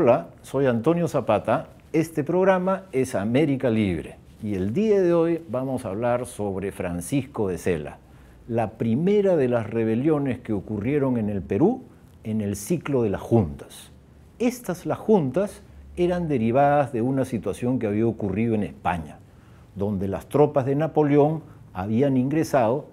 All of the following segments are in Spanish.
Hola, soy Antonio Zapata. Este programa es América Libre y el día de hoy vamos a hablar sobre Francisco de Sela, la primera de las rebeliones que ocurrieron en el Perú en el ciclo de las juntas. Estas las juntas eran derivadas de una situación que había ocurrido en España, donde las tropas de Napoleón habían ingresado,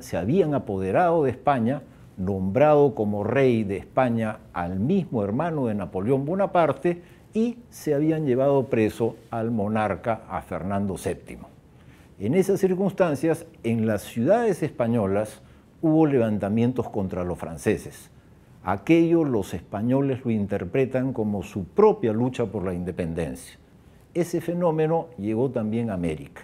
se habían apoderado de España, nombrado como rey de España al mismo hermano de Napoleón Bonaparte y se habían llevado preso al monarca, a Fernando VII. En esas circunstancias, en las ciudades españolas hubo levantamientos contra los franceses. Aquello los españoles lo interpretan como su propia lucha por la independencia. Ese fenómeno llegó también a América.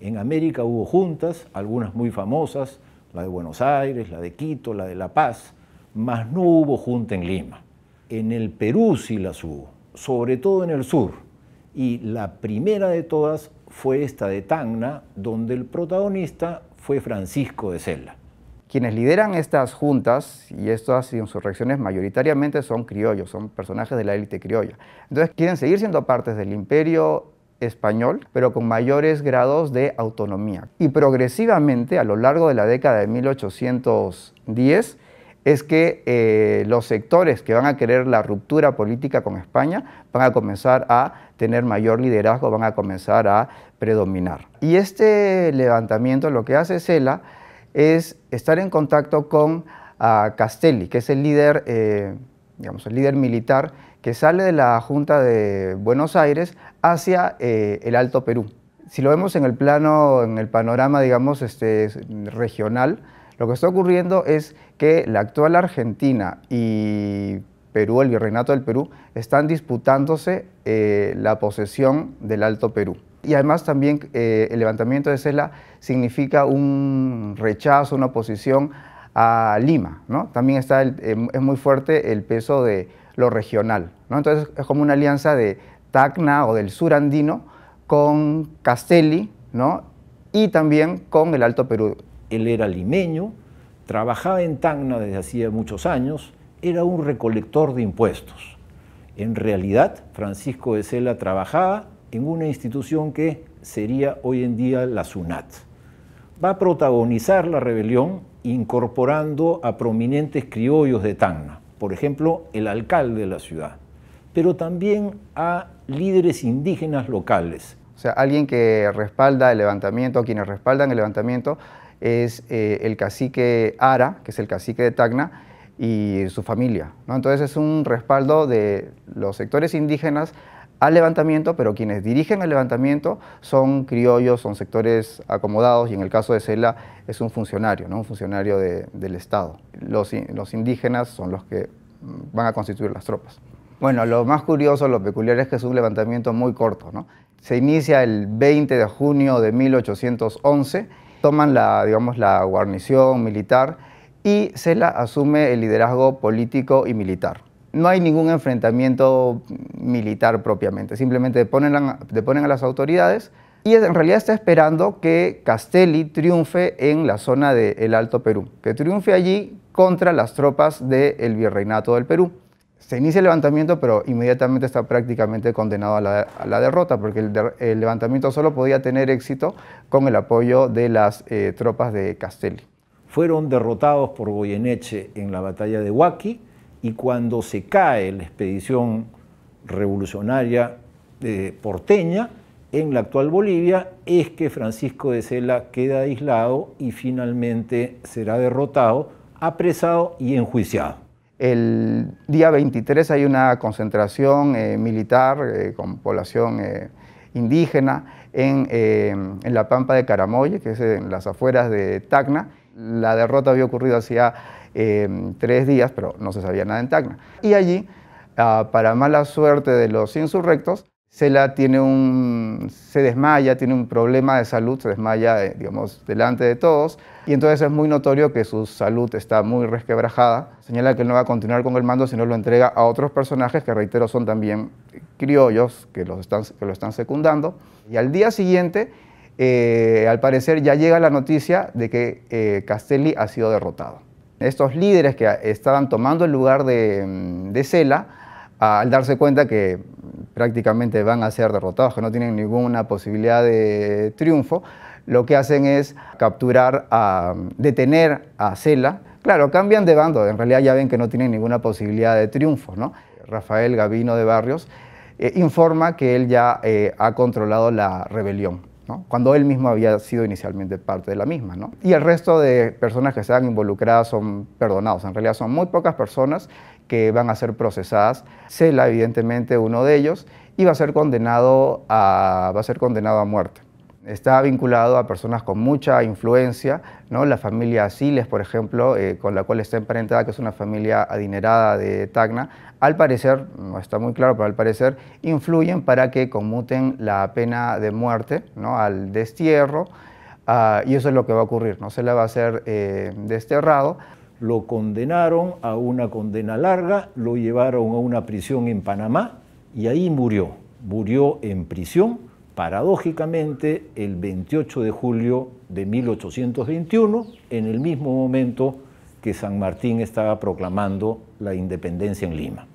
En América hubo juntas, algunas muy famosas, la de Buenos Aires, la de Quito, la de La Paz, mas no hubo junta en Lima. En el Perú sí las hubo, sobre todo en el sur, y la primera de todas fue esta de Tacna, donde el protagonista fue Francisco de Sela. Quienes lideran estas juntas y estas insurrecciones mayoritariamente son criollos, son personajes de la élite criolla. Entonces quieren seguir siendo partes del imperio español, pero con mayores grados de autonomía. Y progresivamente, a lo largo de la década de 1810, es que eh, los sectores que van a querer la ruptura política con España van a comenzar a tener mayor liderazgo, van a comenzar a predominar. Y este levantamiento lo que hace Cela es estar en contacto con ah, Castelli, que es el líder eh, digamos, el líder militar que sale de la Junta de Buenos Aires hacia eh, el Alto Perú. Si lo vemos en el plano, en el panorama, digamos, este, regional, lo que está ocurriendo es que la actual Argentina y Perú, el Virreinato del Perú, están disputándose eh, la posesión del Alto Perú. Y además también eh, el levantamiento de Cela significa un rechazo, una oposición a Lima. ¿no? También está eh, es muy fuerte el peso de lo regional. ¿no? Entonces es como una alianza de Tacna o del sur andino con Castelli ¿no? y también con el Alto Perú. Él era limeño, trabajaba en Tacna desde hacía muchos años, era un recolector de impuestos. En realidad, Francisco de Sela trabajaba en una institución que sería hoy en día la SUNAT. Va a protagonizar la rebelión incorporando a prominentes criollos de Tacna, por ejemplo, el alcalde de la ciudad, pero también a líderes indígenas locales. O sea, alguien que respalda el levantamiento, quienes respaldan el levantamiento, es eh, el cacique Ara, que es el cacique de Tacna, y su familia. ¿no? Entonces es un respaldo de los sectores indígenas al levantamiento, pero quienes dirigen el levantamiento son criollos, son sectores acomodados y en el caso de Cela es un funcionario, ¿no? un funcionario del Estado. Los, los indígenas son los que mm, van a constituir las tropas. Bueno, lo más curioso, lo peculiar es que es un levantamiento muy corto. Se inicia el 20 de junio de 1811, toman la, digamos, la guarnición militar y Cela asume el liderazgo político y militar no hay ningún enfrentamiento militar propiamente, simplemente deponen a, a las autoridades y en realidad está esperando que Castelli triunfe en la zona del Alto Perú, que triunfe allí contra las tropas del Virreinato del Perú. Se inicia el levantamiento, pero inmediatamente está prácticamente condenado a la, derrota, porque el, levantamiento solo podía tener éxito con el apoyo de las eh, tropas de Castelli. Fueron derrotados por Goyeneche en la batalla de Huaki, y cuando se cae la expedición revolucionaria de eh, porteña en la actual Bolivia es que Francisco de Sela queda aislado y finalmente será derrotado, apresado y enjuiciado. El día 23 hay una concentración eh, militar eh, con población indígena en, la Pampa de Caramoye, que es en las afueras de Tacna. La derrota había ocurrido hacia Em, tres días, pero no se sabía nada en Tacna. Y allí, ah, para mala suerte de los insurrectos, Sela tiene un, se desmaya, tiene un problema de salud, se desmaya, eh, digamos, delante de todos, y entonces es muy notorio que su salud está muy resquebrajada. Señala que él no va a continuar con el mando, sino lo entrega a otros personajes que, reitero, son también criollos que, los están, que lo están secundando. Y al día siguiente, eh, al parecer, ya llega la noticia de que eh, Castelli ha sido derrotado. Estos líderes que ah, estaban tomando el lugar de, mm, Cela, Sela, ah, al darse cuenta que prácticamente van a ser derrotados, que no tienen ninguna posibilidad de triunfo, lo que hacen es capturar, a, ah, detener a Sela. Claro, cambian de bando, en realidad ya ven que no tienen ninguna posibilidad de triunfo. Rafael Gavino de Barrios eh, informa que él ya eh, ha controlado la rebelión cuando él mismo había sido inicialmente parte de la misma. Y el resto de personas que se han involucradas son perdonados. En realidad son muy pocas personas que van a ser procesadas. Cela, evidentemente, uno de ellos, y va a ser va a, ser condenado a muerte está vinculado a personas con mucha influencia, ¿no? la familia Siles, por ejemplo, eh, con la cual está emparentada, que es una familia adinerada de Tacna, al parecer, no está muy claro, pero al parecer influyen para que conmuten la pena de muerte ¿no? al destierro, ah, y eso es lo que va a ocurrir, no se le va a hacer eh, desterrado. Lo condenaron a una condena larga, lo llevaron a una prisión en Panamá y ahí murió. Murió en prisión paradójicamente el 28 de julio de 1821, en el mismo momento que San Martín estaba proclamando la independencia en Lima.